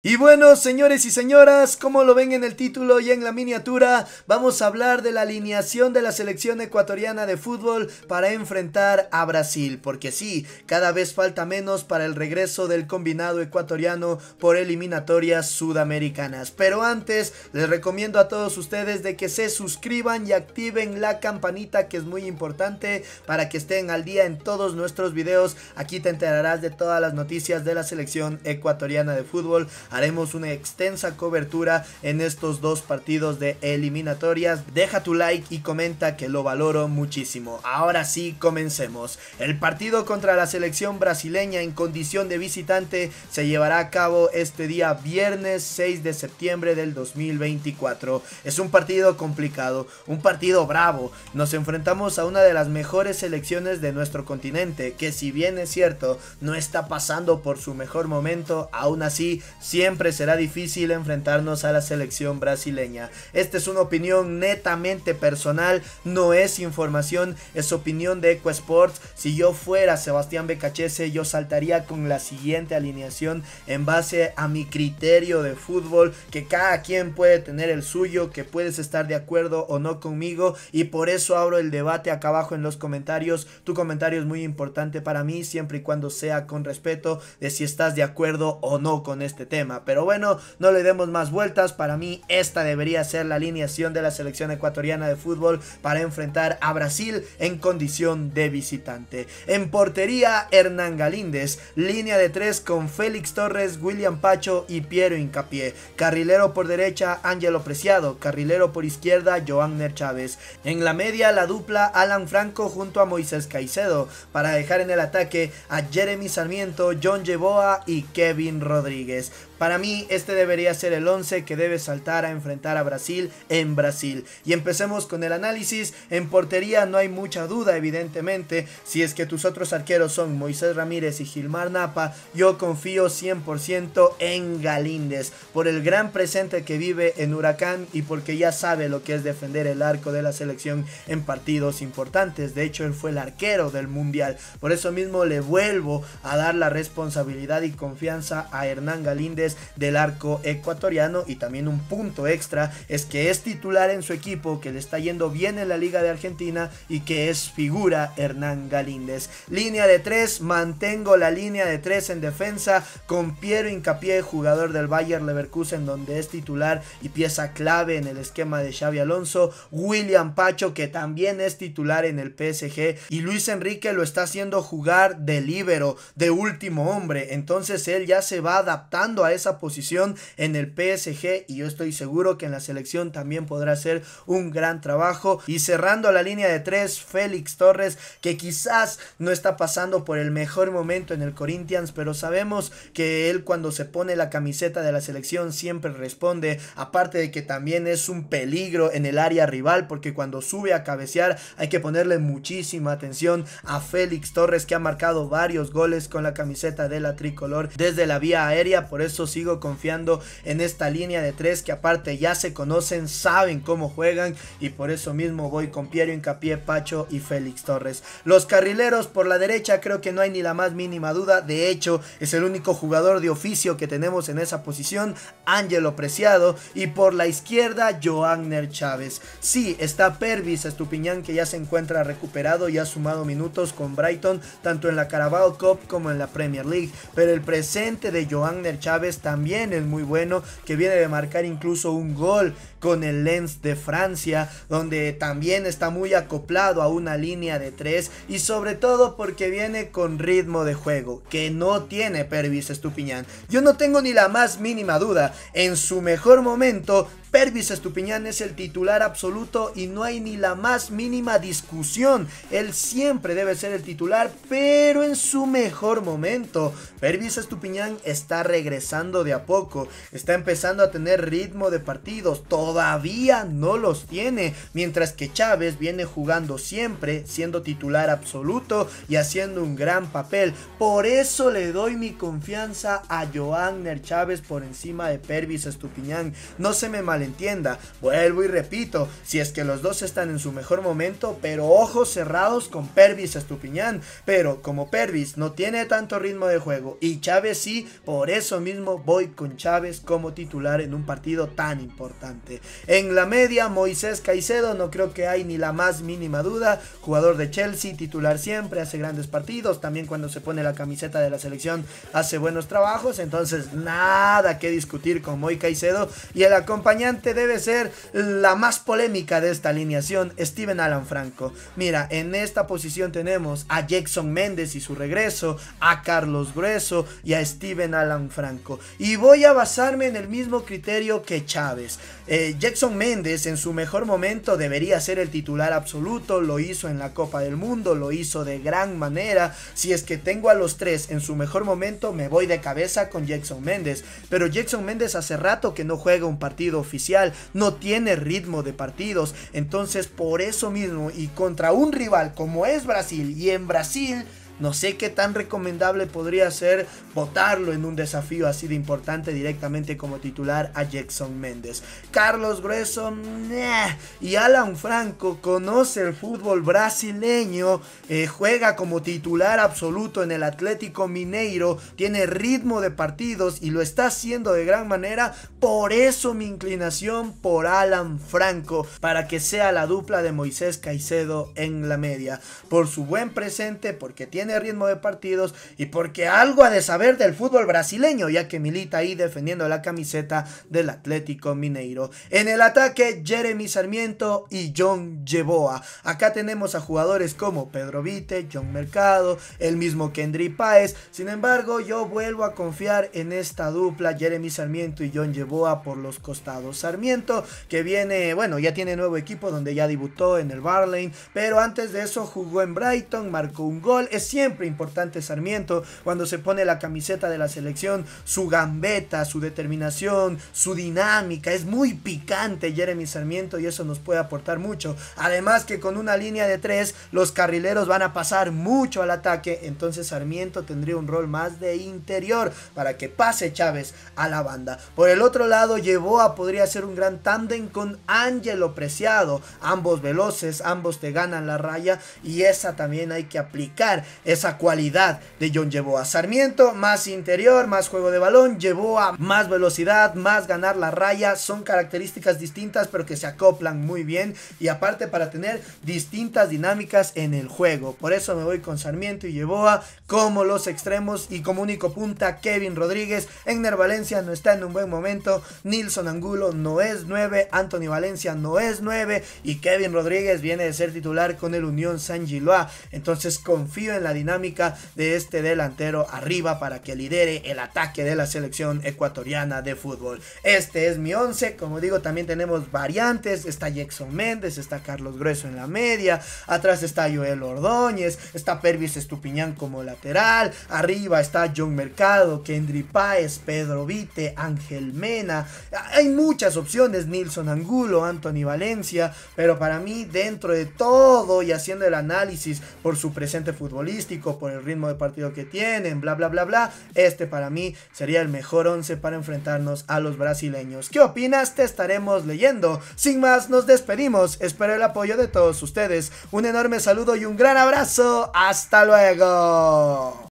Y bueno, señores y señoras, como lo ven en el título y en la miniatura, vamos a hablar de la alineación de la selección ecuatoriana de fútbol para enfrentar a Brasil, porque sí, cada vez falta menos para el regreso del combinado ecuatoriano por eliminatorias sudamericanas. Pero antes, les recomiendo a todos ustedes de que se suscriban y activen la campanita que es muy importante para que estén al día en todos nuestros videos. Aquí te enterarás de todas las noticias de la selección ecuatoriana de fútbol Haremos una extensa cobertura en estos dos partidos de eliminatorias. Deja tu like y comenta que lo valoro muchísimo. Ahora sí, comencemos. El partido contra la selección brasileña en condición de visitante se llevará a cabo este día viernes 6 de septiembre del 2024. Es un partido complicado, un partido bravo. Nos enfrentamos a una de las mejores selecciones de nuestro continente, que si bien es cierto, no está pasando por su mejor momento, aún así Siempre será difícil enfrentarnos a la selección brasileña. Esta es una opinión netamente personal, no es información, es opinión de EcoSports. Si yo fuera Sebastián Becachese, yo saltaría con la siguiente alineación en base a mi criterio de fútbol, que cada quien puede tener el suyo, que puedes estar de acuerdo o no conmigo y por eso abro el debate acá abajo en los comentarios. Tu comentario es muy importante para mí, siempre y cuando sea con respeto de si estás de acuerdo o no con este tema. Pero bueno, no le demos más vueltas. Para mí esta debería ser la alineación de la selección ecuatoriana de fútbol para enfrentar a Brasil en condición de visitante. En portería, Hernán Galíndez. Línea de tres con Félix Torres, William Pacho y Piero Incapié. Carrilero por derecha, Ángelo Preciado. Carrilero por izquierda, Joanner Chávez. En la media, la dupla Alan Franco junto a Moisés Caicedo. Para dejar en el ataque a Jeremy Sarmiento, John Yeboa y Kevin Rodríguez. Para mí este debería ser el 11 que debe saltar a enfrentar a Brasil en Brasil. Y empecemos con el análisis. En portería no hay mucha duda, evidentemente. Si es que tus otros arqueros son Moisés Ramírez y Gilmar Napa, yo confío 100% en Galíndez. Por el gran presente que vive en Huracán y porque ya sabe lo que es defender el arco de la selección en partidos importantes. De hecho, él fue el arquero del Mundial. Por eso mismo le vuelvo a dar la responsabilidad y confianza a Hernán Galíndez del arco ecuatoriano y también un punto extra es que es titular en su equipo, que le está yendo bien en la Liga de Argentina y que es figura Hernán Galíndez. Línea de 3, mantengo la línea de 3 en defensa con Piero Incapié, jugador del Bayer Leverkusen, donde es titular y pieza clave en el esquema de Xavi Alonso. William Pacho, que también es titular en el PSG. Y Luis Enrique lo está haciendo jugar de líbero, de último hombre. Entonces él ya se va adaptando a esa posición en el PSG y yo estoy seguro que en la selección también podrá hacer un gran trabajo. Y cerrando la línea de tres, Félix Torres, que quizás no está pasando por el mejor momento en el Corinthians, pero sabemos que él cuando se pone la camiseta de la selección siempre responde, aparte de que también es un peligro en el área rival, porque cuando sube a cabecear hay que ponerle muchísima atención a Félix Torres, que ha marcado varios goles con la camiseta de la tricolor desde la vía aérea, por eso sigo confiando en esta línea de tres que aparte ya se conocen, saben cómo juegan y por eso mismo voy con Piero Incapié, Pacho y Félix Torres. Los carrileros por la derecha creo que no hay ni la más mínima duda, de hecho es el único jugador de oficio que tenemos en esa posición, Ángelo Preciado y por la izquierda Joanner Chávez. Sí, está Pervis Estupiñán que ya se encuentra recuperado y ha sumado minutos con Brighton tanto en la Carabao Cup como en la Premier League, pero el presente de Joanner Chávez también es muy bueno, que viene de marcar incluso un gol con el Lens de Francia, donde también está muy acoplado a una línea de tres y sobre todo porque viene con ritmo de juego, que no tiene Pervis Estupiñán. Yo no tengo ni la más mínima duda, en su mejor momento Pervis Estupiñán es el titular absoluto y no hay ni la más mínima discusión. Él siempre debe ser el titular, pero en su mejor momento. Pervis Estupiñán está regresando de a poco, está empezando a tener ritmo de partidos, todavía no los tiene, mientras que Chávez viene jugando siempre, siendo titular absoluto y haciendo un gran papel. Por eso le doy mi confianza a Joanner Chávez por encima de Pervis Estupiñán. No se me mal entienda, Vuelvo y repito, si es que los dos están en su mejor momento, pero ojos cerrados con Pervis Estupiñán. Pero como Pervis no tiene tanto ritmo de juego y Chávez sí, por eso mismo voy con Chávez como titular en un partido tan importante. En la media, Moisés Caicedo, no creo que hay ni la más mínima duda. Jugador de Chelsea, titular siempre, hace grandes partidos. También cuando se pone la camiseta de la selección hace buenos trabajos. Entonces, nada que discutir con Moisés Caicedo y el acompañante debe ser la más polémica de esta alineación, Steven Alan Franco. Mira, en esta posición tenemos a Jackson Méndez y su regreso, a Carlos Grueso y a Steven Alan Franco. Y voy a basarme en el mismo criterio que Chávez. Eh, Jackson Méndez en su mejor momento debería ser el titular absoluto, lo hizo en la Copa del Mundo, lo hizo de gran manera. Si es que tengo a los tres en su mejor momento, me voy de cabeza con Jackson Méndez. Pero Jackson Méndez hace rato que no juega un partido oficial no tiene ritmo de partidos. Entonces por eso mismo y contra un rival como es Brasil y en Brasil no sé qué tan recomendable podría ser votarlo en un desafío así de importante directamente como titular a Jackson Méndez. Carlos Grueso y Alan Franco conoce el fútbol brasileño, eh, juega como titular absoluto en el Atlético Mineiro, tiene ritmo de partidos y lo está haciendo de gran manera. Por eso mi inclinación por Alan Franco, para que sea la dupla de Moisés Caicedo en la media. Por su buen presente, porque tiene el ritmo de partidos y porque algo ha de saber del fútbol brasileño, ya que milita ahí defendiendo la camiseta del Atlético Mineiro. En el ataque, Jeremy Sarmiento y John Yeboa. Acá tenemos a jugadores como Pedro Vite, John Mercado, el mismo Kendry Paez, Sin embargo, yo vuelvo a confiar en esta dupla, Jeremy Sarmiento y John Yeboa por los costados. Sarmiento, que viene, bueno, ya tiene nuevo equipo donde ya debutó en el Barlane, pero antes de eso jugó en Brighton, marcó un gol. Es siempre importante Sarmiento cuando se pone la camiseta de la selección, su gambeta, su determinación, su dinámica, es muy picante Jeremy Sarmiento y eso nos puede aportar mucho. Además que con una línea de tres los carrileros van a pasar mucho al ataque, entonces Sarmiento tendría un rol más de interior para que pase Chávez a la banda. Por el otro lado, a podría ser un gran tándem con Ángelo Preciado, ambos veloces, ambos te ganan la raya y esa también hay que aplicar esa cualidad de John llevó Sarmiento, más interior, más juego de balón, llevó a más velocidad, más ganar la raya, son características distintas pero que se acoplan muy bien y aparte para tener distintas dinámicas en el juego. Por eso me voy con Sarmiento y a como los extremos y como único punta Kevin Rodríguez. Enner Valencia no está en un buen momento, Nilson Angulo no es 9, Anthony Valencia no es 9 y Kevin Rodríguez viene de ser titular con el Unión San Giloa. Entonces confío en la dinámica de este delantero arriba para que lidere el ataque de la selección ecuatoriana de fútbol. Este es mi 11, como digo, también tenemos variantes, está Jackson Méndez, está Carlos Grueso en la media, atrás está Joel Ordóñez, está Pervis Estupiñán como lateral, arriba está John Mercado, Kendry Páez, Pedro Vite, Ángel Mena, hay muchas opciones, Nilson Angulo, Anthony Valencia, pero para mí dentro de todo y haciendo el análisis por su presente futbolista, por el ritmo de partido que tienen, bla, bla, bla, bla, este para mí sería el mejor once para enfrentarnos a los brasileños. ¿Qué opinas? Te estaremos leyendo. Sin más, nos despedimos. Espero el apoyo de todos ustedes. Un enorme saludo y un gran abrazo. Hasta luego.